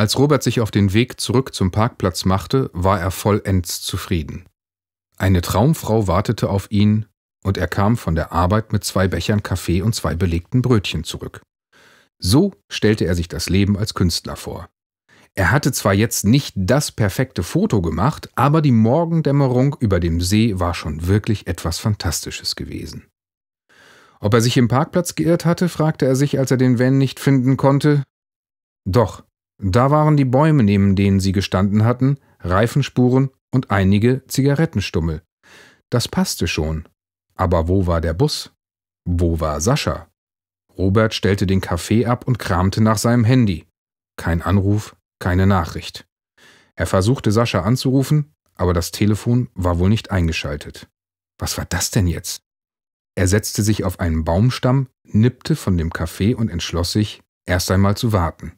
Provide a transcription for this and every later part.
Als Robert sich auf den Weg zurück zum Parkplatz machte, war er vollends zufrieden. Eine Traumfrau wartete auf ihn, und er kam von der Arbeit mit zwei Bechern Kaffee und zwei belegten Brötchen zurück. So stellte er sich das Leben als Künstler vor. Er hatte zwar jetzt nicht das perfekte Foto gemacht, aber die Morgendämmerung über dem See war schon wirklich etwas Fantastisches gewesen. Ob er sich im Parkplatz geirrt hatte, fragte er sich, als er den Van nicht finden konnte. Doch, da waren die Bäume, neben denen sie gestanden hatten, Reifenspuren und einige Zigarettenstummel. Das passte schon. Aber wo war der Bus? Wo war Sascha? Robert stellte den Kaffee ab und kramte nach seinem Handy. Kein Anruf, keine Nachricht. Er versuchte Sascha anzurufen, aber das Telefon war wohl nicht eingeschaltet. Was war das denn jetzt? Er setzte sich auf einen Baumstamm, nippte von dem Kaffee und entschloss sich, erst einmal zu warten.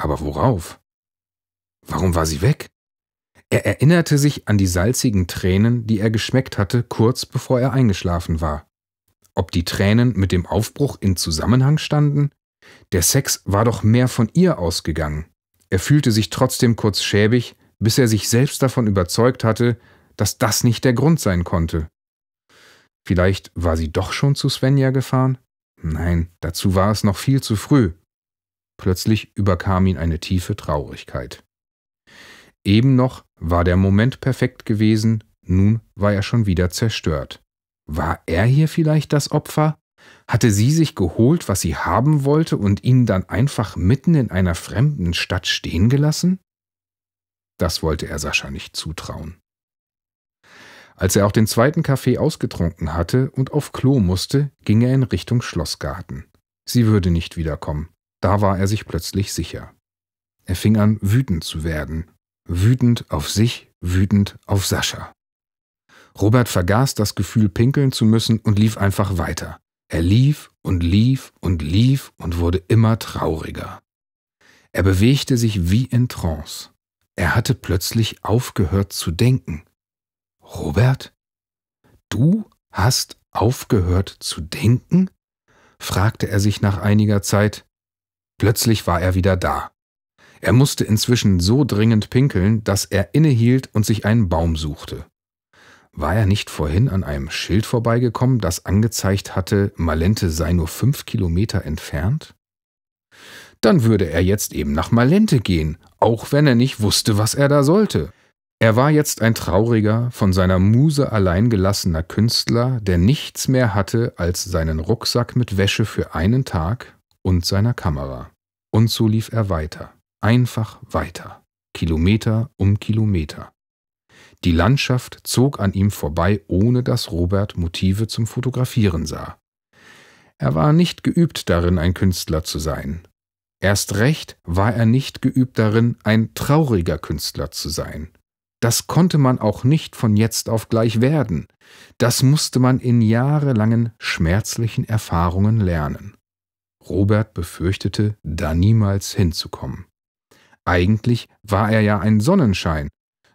Aber worauf? Warum war sie weg? Er erinnerte sich an die salzigen Tränen, die er geschmeckt hatte, kurz bevor er eingeschlafen war. Ob die Tränen mit dem Aufbruch in Zusammenhang standen? Der Sex war doch mehr von ihr ausgegangen. Er fühlte sich trotzdem kurz schäbig, bis er sich selbst davon überzeugt hatte, dass das nicht der Grund sein konnte. Vielleicht war sie doch schon zu Svenja gefahren? Nein, dazu war es noch viel zu früh. Plötzlich überkam ihn eine tiefe Traurigkeit. Eben noch war der Moment perfekt gewesen, nun war er schon wieder zerstört. War er hier vielleicht das Opfer? Hatte sie sich geholt, was sie haben wollte, und ihn dann einfach mitten in einer fremden Stadt stehen gelassen? Das wollte er Sascha nicht zutrauen. Als er auch den zweiten Kaffee ausgetrunken hatte und auf Klo musste, ging er in Richtung Schlossgarten. Sie würde nicht wiederkommen. Da war er sich plötzlich sicher. Er fing an, wütend zu werden. Wütend auf sich, wütend auf Sascha. Robert vergaß das Gefühl, pinkeln zu müssen und lief einfach weiter. Er lief und lief und lief und wurde immer trauriger. Er bewegte sich wie in Trance. Er hatte plötzlich aufgehört zu denken. Robert? Du hast aufgehört zu denken? fragte er sich nach einiger Zeit. Plötzlich war er wieder da. Er musste inzwischen so dringend pinkeln, dass er innehielt und sich einen Baum suchte. War er nicht vorhin an einem Schild vorbeigekommen, das angezeigt hatte, Malente sei nur fünf Kilometer entfernt? Dann würde er jetzt eben nach Malente gehen, auch wenn er nicht wusste, was er da sollte. Er war jetzt ein trauriger, von seiner Muse allein gelassener Künstler, der nichts mehr hatte als seinen Rucksack mit Wäsche für einen Tag und seiner Kamera. Und so lief er weiter, einfach weiter, Kilometer um Kilometer. Die Landschaft zog an ihm vorbei, ohne dass Robert Motive zum Fotografieren sah. Er war nicht geübt darin, ein Künstler zu sein. Erst recht war er nicht geübt darin, ein trauriger Künstler zu sein. Das konnte man auch nicht von jetzt auf gleich werden. Das musste man in jahrelangen schmerzlichen Erfahrungen lernen. Robert befürchtete, da niemals hinzukommen. Eigentlich war er ja ein Sonnenschein.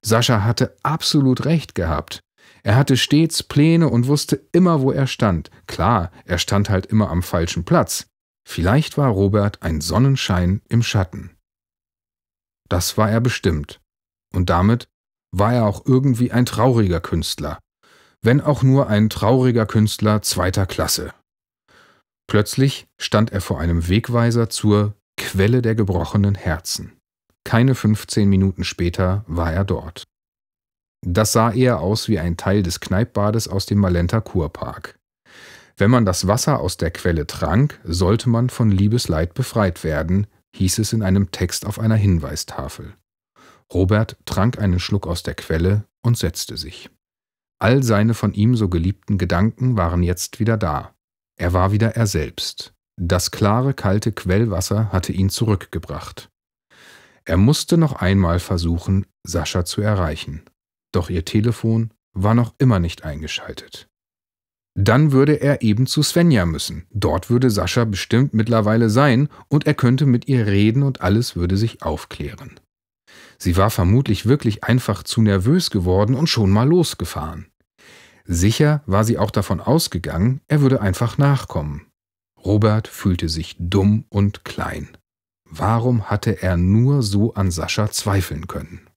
Sascha hatte absolut recht gehabt. Er hatte stets Pläne und wusste immer, wo er stand. Klar, er stand halt immer am falschen Platz. Vielleicht war Robert ein Sonnenschein im Schatten. Das war er bestimmt. Und damit war er auch irgendwie ein trauriger Künstler. Wenn auch nur ein trauriger Künstler zweiter Klasse. Plötzlich stand er vor einem Wegweiser zur Quelle der gebrochenen Herzen. Keine 15 Minuten später war er dort. Das sah eher aus wie ein Teil des Kneippbades aus dem Malenter Kurpark. Wenn man das Wasser aus der Quelle trank, sollte man von Liebesleid befreit werden, hieß es in einem Text auf einer Hinweistafel. Robert trank einen Schluck aus der Quelle und setzte sich. All seine von ihm so geliebten Gedanken waren jetzt wieder da. Er war wieder er selbst. Das klare, kalte Quellwasser hatte ihn zurückgebracht. Er musste noch einmal versuchen, Sascha zu erreichen. Doch ihr Telefon war noch immer nicht eingeschaltet. Dann würde er eben zu Svenja müssen. Dort würde Sascha bestimmt mittlerweile sein und er könnte mit ihr reden und alles würde sich aufklären. Sie war vermutlich wirklich einfach zu nervös geworden und schon mal losgefahren. Sicher war sie auch davon ausgegangen, er würde einfach nachkommen. Robert fühlte sich dumm und klein. Warum hatte er nur so an Sascha zweifeln können?